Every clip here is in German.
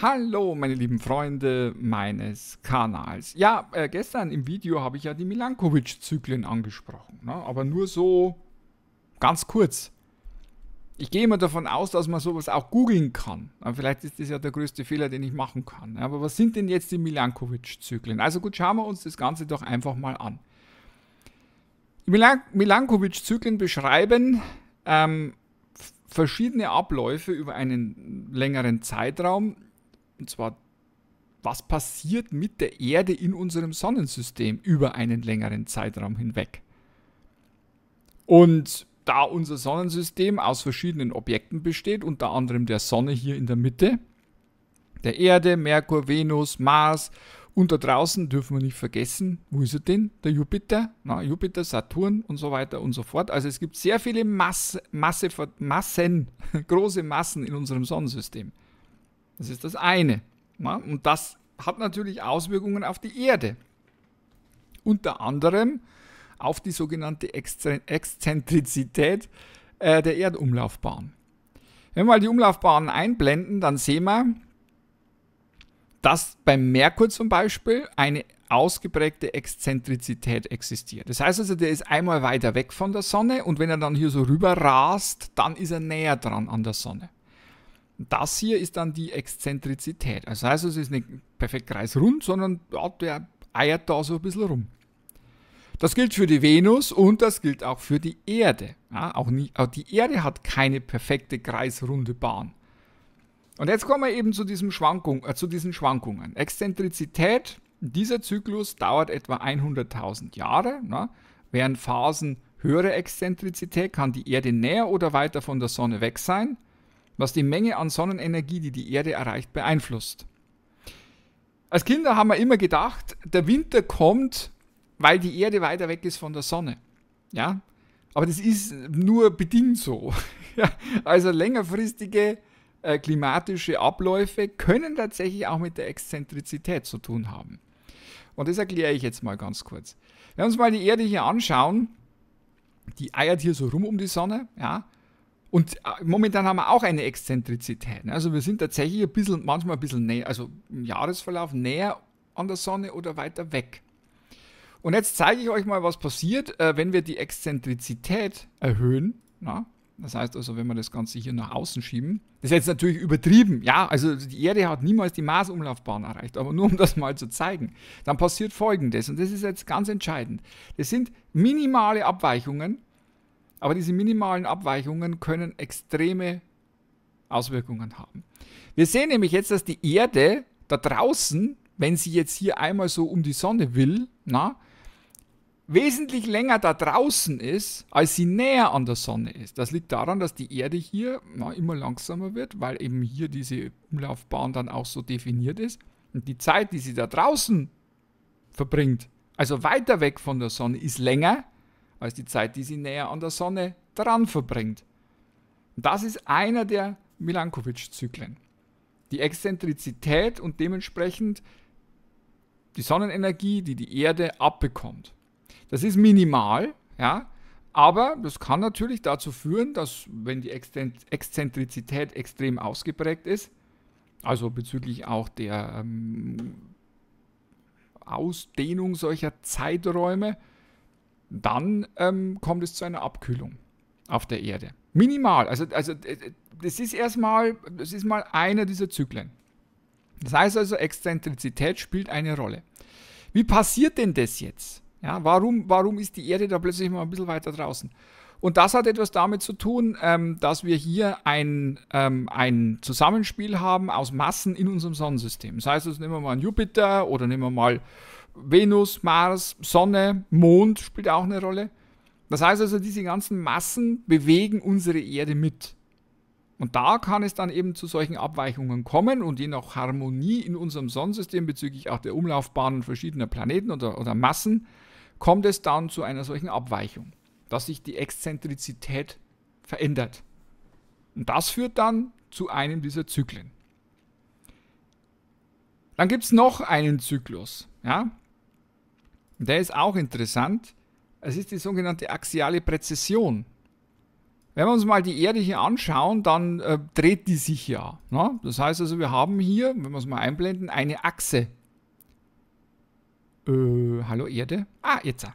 Hallo meine lieben Freunde meines Kanals. Ja, äh, gestern im Video habe ich ja die Milankovic-Zyklen angesprochen, ne? aber nur so ganz kurz. Ich gehe immer davon aus, dass man sowas auch googeln kann. vielleicht ist das ja der größte Fehler, den ich machen kann. Ne? Aber was sind denn jetzt die Milankovic-Zyklen? Also gut, schauen wir uns das Ganze doch einfach mal an. Die Milan Milankovic-Zyklen beschreiben ähm, verschiedene Abläufe über einen längeren Zeitraum, und zwar, was passiert mit der Erde in unserem Sonnensystem über einen längeren Zeitraum hinweg? Und da unser Sonnensystem aus verschiedenen Objekten besteht, unter anderem der Sonne hier in der Mitte, der Erde, Merkur, Venus, Mars und da draußen dürfen wir nicht vergessen, wo ist er denn? Der Jupiter, na, Jupiter, Saturn und so weiter und so fort. Also es gibt sehr viele Masse, Masse, Massen, große Massen in unserem Sonnensystem. Das ist das eine. Ne? Mhm. und das hat natürlich Auswirkungen auf die Erde. Unter anderem auf die sogenannte Exzentrizität äh, der Erdumlaufbahn. Wenn wir mal die Umlaufbahnen einblenden, dann sehen wir, dass beim Merkur zum Beispiel eine ausgeprägte Exzentrizität existiert. Das heißt also, der ist einmal weiter weg von der Sonne und wenn er dann hier so rüber rast, dann ist er näher dran an der Sonne. Das hier ist dann die Exzentrizität. Also das heißt, es ist nicht perfekt kreisrund, sondern ja, der eiert da so ein bisschen rum. Das gilt für die Venus und das gilt auch für die Erde. Ja, auch, nie, auch die Erde hat keine perfekte kreisrunde Bahn. Und jetzt kommen wir eben zu, Schwankung, äh, zu diesen Schwankungen. Exzentrizität, dieser Zyklus dauert etwa 100.000 Jahre, ne? während Phasen höhere Exzentrizität kann die Erde näher oder weiter von der Sonne weg sein was die Menge an Sonnenenergie, die die Erde erreicht, beeinflusst. Als Kinder haben wir immer gedacht, der Winter kommt, weil die Erde weiter weg ist von der Sonne. Ja? Aber das ist nur bedingt so. also längerfristige äh, klimatische Abläufe können tatsächlich auch mit der Exzentrizität zu tun haben. Und das erkläre ich jetzt mal ganz kurz. Wenn wir uns mal die Erde hier anschauen, die eiert hier so rum um die Sonne, ja, und äh, momentan haben wir auch eine Exzentrizität. Ne? Also wir sind tatsächlich ein bisschen, manchmal ein bisschen näher, also im Jahresverlauf näher an der Sonne oder weiter weg. Und jetzt zeige ich euch mal, was passiert, äh, wenn wir die Exzentrizität erhöhen. Na? Das heißt also, wenn wir das Ganze hier nach außen schieben, das ist jetzt natürlich übertrieben, ja, also die Erde hat niemals die Marsumlaufbahn erreicht, aber nur um das mal zu zeigen, dann passiert folgendes und das ist jetzt ganz entscheidend. Das sind minimale Abweichungen aber diese minimalen Abweichungen können extreme Auswirkungen haben. Wir sehen nämlich jetzt, dass die Erde da draußen, wenn sie jetzt hier einmal so um die Sonne will, na, wesentlich länger da draußen ist, als sie näher an der Sonne ist. Das liegt daran, dass die Erde hier na, immer langsamer wird, weil eben hier diese Umlaufbahn dann auch so definiert ist. Und die Zeit, die sie da draußen verbringt, also weiter weg von der Sonne, ist länger als die Zeit, die sie näher an der Sonne dran verbringt. Das ist einer der Milankovitch-Zyklen. Die Exzentrizität und dementsprechend die Sonnenenergie, die die Erde abbekommt. Das ist minimal, ja, aber das kann natürlich dazu führen, dass wenn die Exzentrizität extrem ausgeprägt ist, also bezüglich auch der ähm, Ausdehnung solcher Zeiträume, dann ähm, kommt es zu einer Abkühlung auf der Erde. Minimal. Also, also äh, äh, das ist erstmal, das ist mal einer dieser Zyklen. Das heißt also, Exzentrizität spielt eine Rolle. Wie passiert denn das jetzt? Ja, warum, warum ist die Erde da plötzlich mal ein bisschen weiter draußen? Und das hat etwas damit zu tun, ähm, dass wir hier ein, ähm, ein Zusammenspiel haben aus Massen in unserem Sonnensystem. Das heißt, also nehmen wir mal einen Jupiter oder nehmen wir mal Venus, Mars, Sonne, Mond spielt auch eine Rolle. Das heißt also, diese ganzen Massen bewegen unsere Erde mit. Und da kann es dann eben zu solchen Abweichungen kommen und je nach Harmonie in unserem Sonnensystem bezüglich auch der Umlaufbahnen verschiedener Planeten oder, oder Massen, kommt es dann zu einer solchen Abweichung, dass sich die Exzentrizität verändert. Und das führt dann zu einem dieser Zyklen. Dann gibt es noch einen Zyklus. Ja? Der ist auch interessant. Es ist die sogenannte axiale Präzession. Wenn wir uns mal die Erde hier anschauen, dann äh, dreht die sich ja. Ne? Das heißt also, wir haben hier, wenn wir es mal einblenden, eine Achse. Äh, hallo Erde? Ah, jetzt. Ja,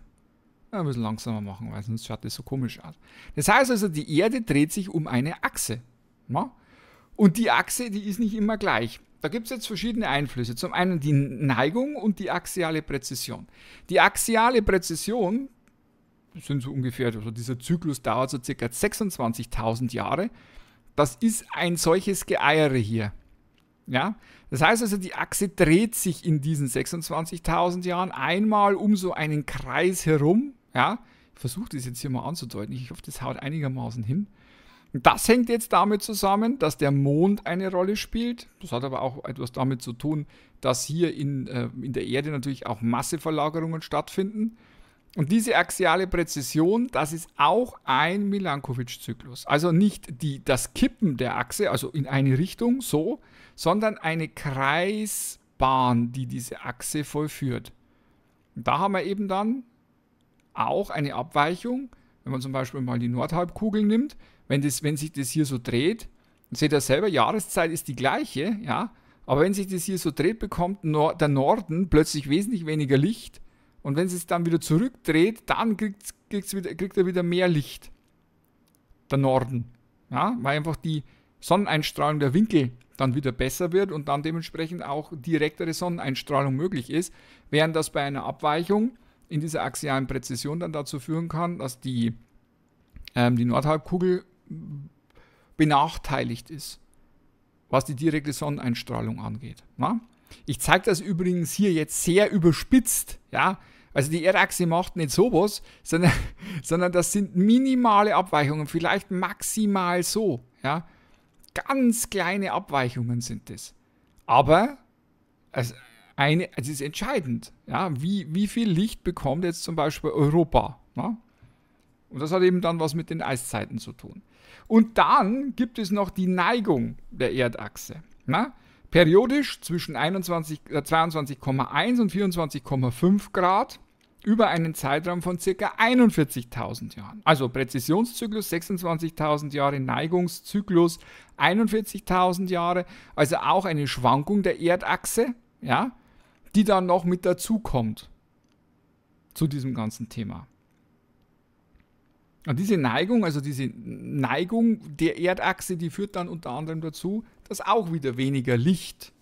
ein bisschen langsamer machen, weil sonst schaut das so komisch aus. Das heißt also, die Erde dreht sich um eine Achse. Ne? Und die Achse, die ist nicht immer gleich. Da gibt es jetzt verschiedene Einflüsse. Zum einen die Neigung und die axiale Präzision. Die axiale Präzision sind so ungefähr, also dieser Zyklus dauert so circa 26.000 Jahre. Das ist ein solches Geeiere hier. Ja? Das heißt also, die Achse dreht sich in diesen 26.000 Jahren einmal um so einen Kreis herum. Ja? Ich versuche das jetzt hier mal anzudeuten. Ich hoffe, das haut einigermaßen hin. Das hängt jetzt damit zusammen, dass der Mond eine Rolle spielt. Das hat aber auch etwas damit zu tun, dass hier in, äh, in der Erde natürlich auch Masseverlagerungen stattfinden. Und diese axiale Präzision, das ist auch ein Milankovitch-Zyklus. Also nicht die, das Kippen der Achse, also in eine Richtung so, sondern eine Kreisbahn, die diese Achse vollführt. Und da haben wir eben dann auch eine Abweichung, wenn man zum Beispiel mal die Nordhalbkugel nimmt, wenn, das, wenn sich das hier so dreht, seht ihr selber, Jahreszeit ist die gleiche, ja, aber wenn sich das hier so dreht, bekommt Nor der Norden plötzlich wesentlich weniger Licht und wenn es dann wieder zurückdreht, dann kriegt's, kriegt's wieder, kriegt er wieder mehr Licht. Der Norden, ja, weil einfach die Sonneneinstrahlung der Winkel dann wieder besser wird und dann dementsprechend auch direktere Sonneneinstrahlung möglich ist, während das bei einer Abweichung in dieser axialen Präzision dann dazu führen kann, dass die, ähm, die Nordhalbkugel benachteiligt ist, was die direkte Sonneneinstrahlung angeht. Na? Ich zeige das übrigens hier jetzt sehr überspitzt. Ja? Also die R-Achse macht nicht sowas, sondern, sondern das sind minimale Abweichungen, vielleicht maximal so. Ja? Ganz kleine Abweichungen sind das. Aber also eine, es ist entscheidend, ja? wie, wie viel Licht bekommt jetzt zum Beispiel Europa. Na? Und das hat eben dann was mit den Eiszeiten zu tun. Und dann gibt es noch die Neigung der Erdachse. Na? Periodisch zwischen 22,1 äh, und 24,5 Grad über einen Zeitraum von ca. 41.000 Jahren. Also Präzisionszyklus 26.000 Jahre, Neigungszyklus 41.000 Jahre, also auch eine Schwankung der Erdachse, ja, die dann noch mit dazukommt zu diesem ganzen Thema. Und diese Neigung, also diese Neigung der Erdachse, die führt dann unter anderem dazu, dass auch wieder weniger Licht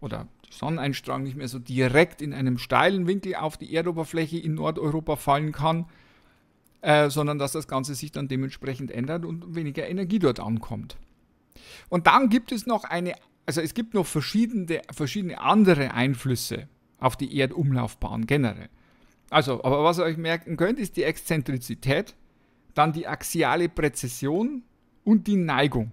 oder Sonneneinstrahlung nicht mehr so direkt in einem steilen Winkel auf die Erdoberfläche in Nordeuropa fallen kann, äh, sondern dass das Ganze sich dann dementsprechend ändert und weniger Energie dort ankommt. Und dann gibt es noch eine, also es gibt noch verschiedene, verschiedene andere Einflüsse auf die Erdumlaufbahn generell. Also, aber was ihr euch merken könnt, ist die Exzentrizität dann die axiale Präzision und die Neigung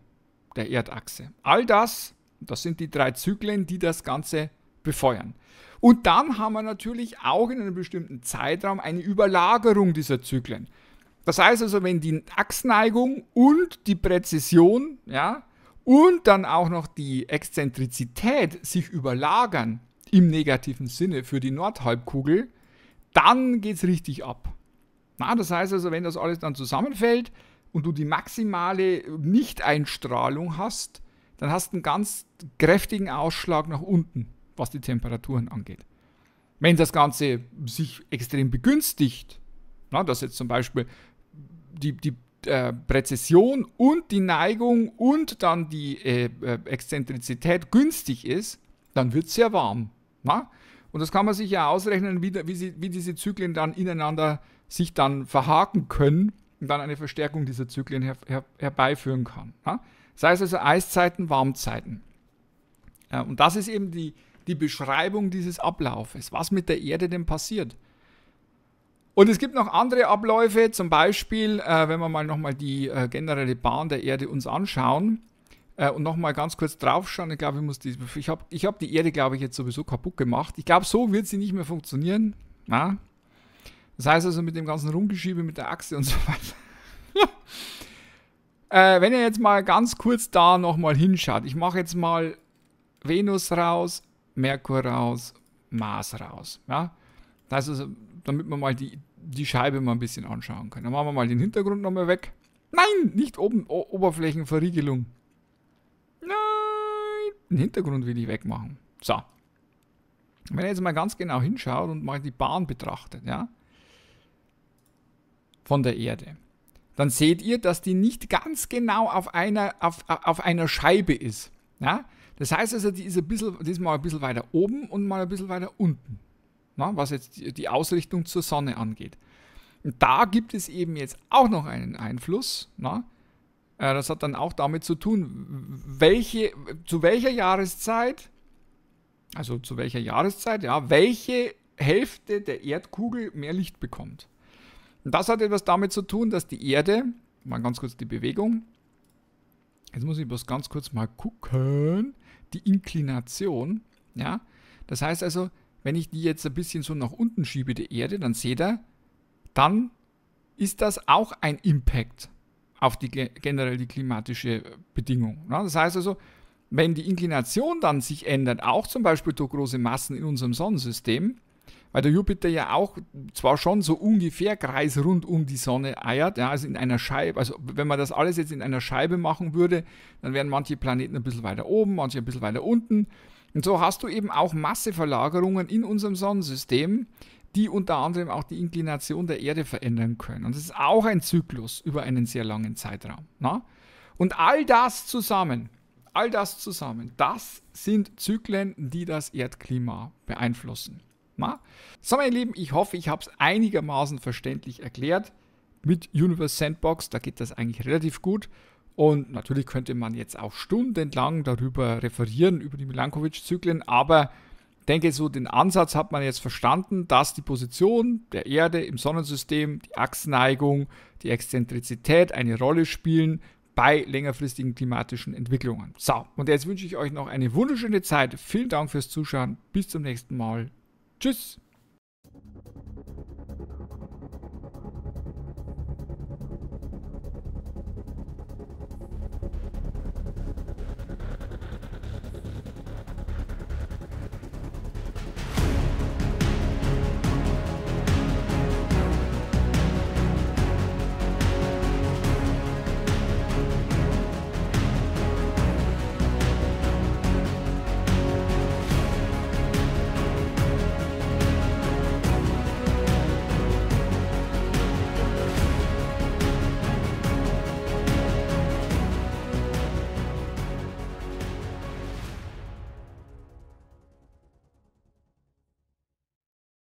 der Erdachse. All das, das sind die drei Zyklen, die das Ganze befeuern. Und dann haben wir natürlich auch in einem bestimmten Zeitraum eine Überlagerung dieser Zyklen. Das heißt also, wenn die Achsneigung und die Präzision, ja, und dann auch noch die Exzentrizität sich überlagern im negativen Sinne für die Nordhalbkugel, dann geht es richtig ab. Na, das heißt also, wenn das alles dann zusammenfällt und du die maximale Nichteinstrahlung hast, dann hast du einen ganz kräftigen Ausschlag nach unten, was die Temperaturen angeht. Wenn das Ganze sich extrem begünstigt, na, dass jetzt zum Beispiel die, die äh, Präzession und die Neigung und dann die äh, äh Exzentrizität günstig ist, dann wird es sehr warm. Na? Und das kann man sich ja ausrechnen, wie, wie, sie, wie diese Zyklen dann ineinander äh, sich dann verhaken können und dann eine Verstärkung dieser Zyklen her, her, herbeiführen kann. Ja? Sei es also Eiszeiten, Warmzeiten. Ja, und das ist eben die, die Beschreibung dieses Ablaufes, was mit der Erde denn passiert. Und es gibt noch andere Abläufe, zum Beispiel, äh, wenn wir mal nochmal die äh, generelle Bahn der Erde uns anschauen äh, und nochmal ganz kurz draufschauen. Ich glaube, ich muss die, ich habe ich hab die Erde, glaube ich, jetzt sowieso kaputt gemacht. Ich glaube, so wird sie nicht mehr funktionieren. Na? Das heißt also mit dem ganzen Rumgeschiebe mit der Achse und so weiter. äh, wenn ihr jetzt mal ganz kurz da nochmal hinschaut, ich mache jetzt mal Venus raus, Merkur raus, Mars raus. Ja? Das ist, damit wir mal die, die Scheibe mal ein bisschen anschauen können. Dann machen wir mal den Hintergrund nochmal weg. Nein, nicht oben o Oberflächenverriegelung. Nein, den Hintergrund will ich wegmachen. So. Wenn ihr jetzt mal ganz genau hinschaut und mal die Bahn betrachtet, ja, von der Erde, dann seht ihr, dass die nicht ganz genau auf einer, auf, auf einer Scheibe ist. Ja? Das heißt also, die ist, ein bisschen, die ist mal ein bisschen weiter oben und mal ein bisschen weiter unten, na? Ne? was jetzt die Ausrichtung zur Sonne angeht. Und da gibt es eben jetzt auch noch einen Einfluss. Na? Ne? Äh, das hat dann auch damit zu tun, welche, zu welcher Jahreszeit, also zu welcher Jahreszeit, ja, welche Hälfte der Erdkugel mehr Licht bekommt. Und das hat etwas damit zu tun, dass die Erde, mal ganz kurz die Bewegung, jetzt muss ich bloß ganz kurz mal gucken, die Inklination, ja, das heißt also, wenn ich die jetzt ein bisschen so nach unten schiebe, die Erde, dann seht ihr, dann ist das auch ein Impact auf die generell die klimatische Bedingung. Ja, ne? das heißt also, wenn die Inklination dann sich ändert, auch zum Beispiel durch große Massen in unserem Sonnensystem, weil der Jupiter ja auch zwar schon so ungefähr kreisrund um die Sonne eiert, ja, also in einer Scheibe, also wenn man das alles jetzt in einer Scheibe machen würde, dann wären manche Planeten ein bisschen weiter oben, manche ein bisschen weiter unten. Und so hast du eben auch Masseverlagerungen in unserem Sonnensystem, die unter anderem auch die Inklination der Erde verändern können. Und das ist auch ein Zyklus über einen sehr langen Zeitraum. Na? Und all das zusammen, all das zusammen, das sind Zyklen, die das Erdklima beeinflussen. Na? So, meine Lieben, ich hoffe, ich habe es einigermaßen verständlich erklärt. Mit Universe Sandbox, da geht das eigentlich relativ gut. Und natürlich könnte man jetzt auch stundenlang darüber referieren, über die Milankovic-Zyklen, aber denke, so den Ansatz hat man jetzt verstanden, dass die Position der Erde im Sonnensystem, die Achsneigung, die Exzentrizität eine Rolle spielen bei längerfristigen klimatischen Entwicklungen. So, und jetzt wünsche ich euch noch eine wunderschöne Zeit. Vielen Dank fürs Zuschauen. Bis zum nächsten Mal. Tschüss.